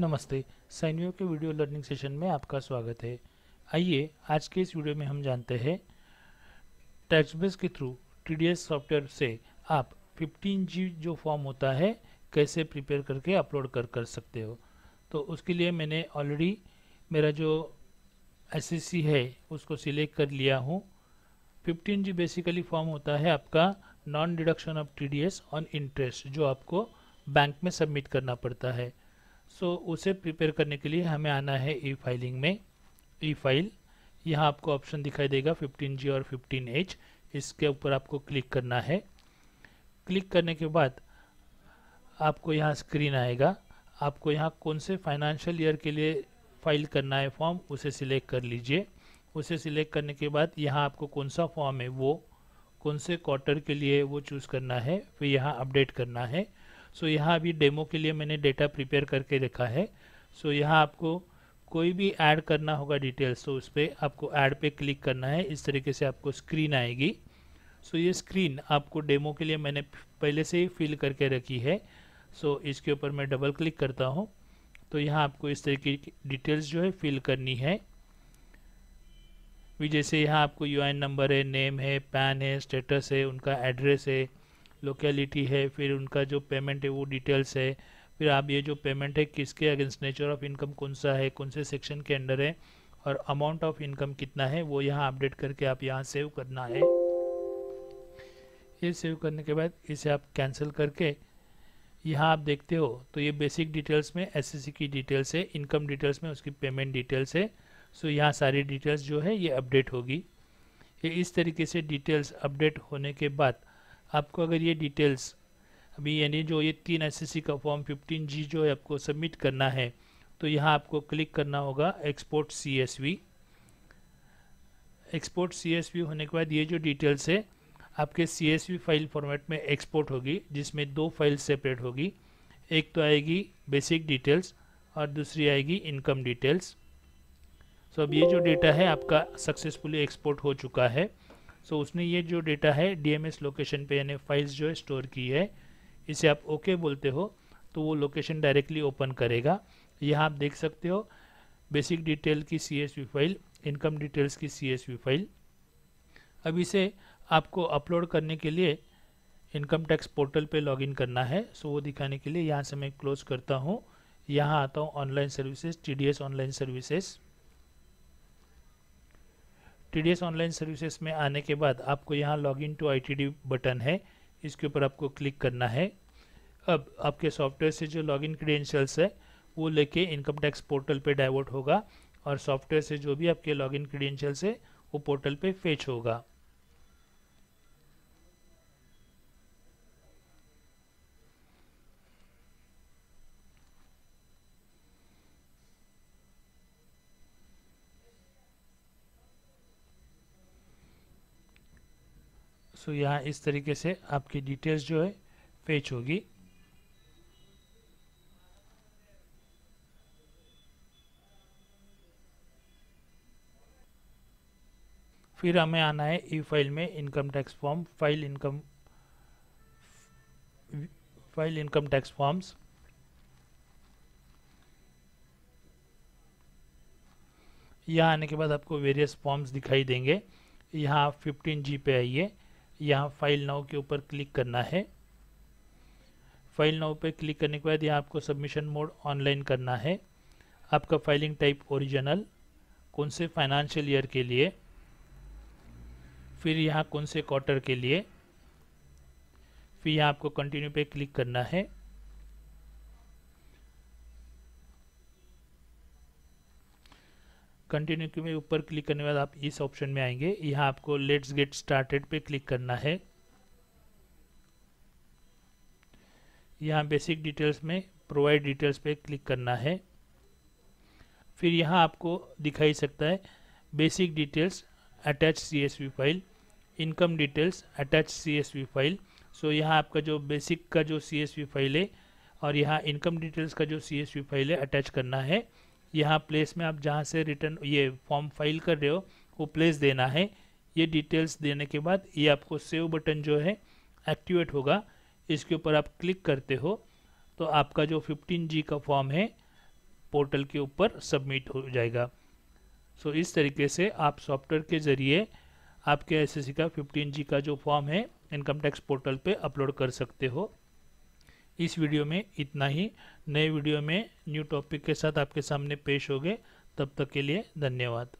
नमस्ते सैनियों के video learning session में आपका स्वागत है आइए आज के इस वीडियो में हम जानते हैं टैक्सबेस के थ्रू टीडीएस सॉफ्टवेयर से आप 15G जो फॉर्म होता है कैसे प्रिपेयर करके अपलोड कर कर सकते हो तो उसके लिए मैंने ऑलरेडी मेरा जो एस है उसको सिलेक्ट कर लिया हूँ जी बेसिकली फॉर्म होता है आपका non deduction of T on interest जो आपको बैंक में सबमिट करना पड़ता है सो so, उसे प्रिपेयर करने के लिए हमें आना है ई फाइलिंग में ई फाइल यहाँ आपको ऑप्शन दिखाई देगा 15G और 15H इसके ऊपर आपको क्लिक करना है क्लिक करने के बाद आपको यहाँ स्क्रीन आएगा आपको यहाँ कौन से फाइनेंशियल ईयर के लिए फाइल करना है फॉर्म उसे सिलेक्ट कर लीजिए उसे सिलेक्ट करने के बाद यहाँ आपको कौन सा फॉर्म है वो कौन से क्वार्टर के लिए वो चूज़ करना है फिर यहाँ अपडेट करना है सो यहाँ अभी डेमो के लिए मैंने डेटा प्रिपेयर करके रखा है सो यहाँ आपको कोई भी ऐड करना होगा डिटेल्स तो उस पर आपको ऐड पे क्लिक करना है इस तरीके से आपको स्क्रीन आएगी सो ये स्क्रीन आपको डेमो के लिए मैंने पहले से ही फिल करके रखी है सो इसके ऊपर मैं डबल क्लिक करता हूँ तो यहाँ आपको इस तरीके की डिटेल्स जो है फिल करनी है भी जैसे यहाँ आपको यू नंबर है नेम है पैन है स्टेटस है उनका एड्रेस है लोकेलिटी है फिर उनका जो पेमेंट है वो डिटेल्स है फिर आप ये जो पेमेंट है किसके अगेंस्ट नेचर ऑफ इनकम कौन सा है कौन से सेक्शन के अंडर है और अमाउंट ऑफ इनकम कितना है वो यहाँ अपडेट करके आप यहाँ सेव करना है ये सेव करने के बाद इसे आप कैंसिल करके यहाँ आप देखते हो तो ये बेसिक डिटेल्स में एसएससी की डिटेल्स है इनकम डिटेल्स में उसकी पेमेंट डिटेल्स है सो यहाँ सारी डिटेल्स जो है ये अपडेट होगी ये इस तरीके से डिटेल्स अपडेट होने के बाद आपको अगर ये डिटेल्स अभी यानी जो ये तीन एसएससी का फॉर्म जी जो है आपको सबमिट करना है तो यहाँ आपको क्लिक करना होगा एक्सपोर्ट सीएसवी एक्सपोर्ट सीएसवी होने के बाद ये जो डिटेल्स है आपके सीएसवी फाइल फॉर्मेट में एक्सपोर्ट होगी जिसमें दो फाइल सेपरेट होगी एक तो आएगी बेसिक डिटेल्स और दूसरी आएगी इनकम डिटेल्स सो अब ये जो डेटा है आपका सक्सेसफुली एक्सपोर्ट हो चुका है सो so, उसने ये जो डेटा है डीएमएस लोकेशन पे यानी फाइल्स जो है स्टोर की है इसे आप ओके okay बोलते हो तो वो लोकेशन डायरेक्टली ओपन करेगा यहाँ आप देख सकते हो बेसिक डिटेल की वी फाइल इनकम डिटेल्स की वी फाइल अब इसे आपको अपलोड करने के लिए इनकम टैक्स पोर्टल पे लॉगिन करना है सो वो दिखाने के लिए यहाँ से मैं क्लोज करता हूँ यहाँ आता हूँ ऑनलाइन सर्विसेज टी ऑनलाइन सर्विसेज टी ऑनलाइन सर्विसेज में आने के बाद आपको यहाँ log in to I button है इसके ऊपर आपको क्लिक करना है अब आपके सॉफ्टवेयर से जो इन क्रीडेंशियल्स है वो लेके इनकम टैक्स पोर्टल पे डाइवर्ट होगा और सॉफ्टवेयर से जो भी आपके लॉगिन क्रीडेंशियल्स है वो पोर्टल पे फेच होगा सो यहाँ इस तरीके से आपकी डिटेल्स जो है फेच होगी फिर हमें आना है ई e फाइल में income tax form file income file income tax forms यहाँ आने के बाद आपको वेरियस फॉर्म्स दिखाई देंगे यहाँ फिफ्टीन जी पे आइए यहाँ फाइल नाउ के ऊपर क्लिक करना है फाइल नाउ पर क्लिक करने के बाद यहाँ आपको सबमिशन मोड ऑनलाइन करना है आपका फाइलिंग टाइप ओरिजिनल कौन से फाइनेंशियल ईयर के लिए फिर यहाँ कौन से क्वार्टर के लिए फिर यहाँ आपको कंटिन्यू पे क्लिक करना है कंटिन्यू के में ऊपर क्लिक करने के बाद आप इस ऑप्शन में आएंगे यहाँ आपको लेट्स गेट स्टार्टेड पे क्लिक करना है यहाँ बेसिक डिटेल्स में प्रोवाइड डिटेल्स पे क्लिक करना है फिर यहाँ आपको दिखाई सकता है basic details attach C file income details attach C file so यहाँ आपका जो बेसिक का जो सी फाइल है और यहाँ इनकम डिटेल्स का जो सी फाइल है अटैच करना है यहाँ प्लेस में आप जहाँ से रिटर्न ये फॉर्म फाइल कर रहे हो वो प्लेस देना है ये डिटेल्स देने के बाद ये आपको सेव बटन जो है एक्टिवेट होगा इसके ऊपर आप क्लिक करते हो तो आपका जो 15G का फॉर्म है पोर्टल के ऊपर सबमिट हो जाएगा सो इस तरीके से आप सॉफ्टवेयर के ज़रिए आपके एसएससी का 15G का जो फॉर्म है इनकम टैक्स पोर्टल पे अपलोड कर सकते हो इस वीडियो में इतना ही नए वीडियो में न्यू टॉपिक के साथ आपके सामने पेश हो तब तक के लिए धन्यवाद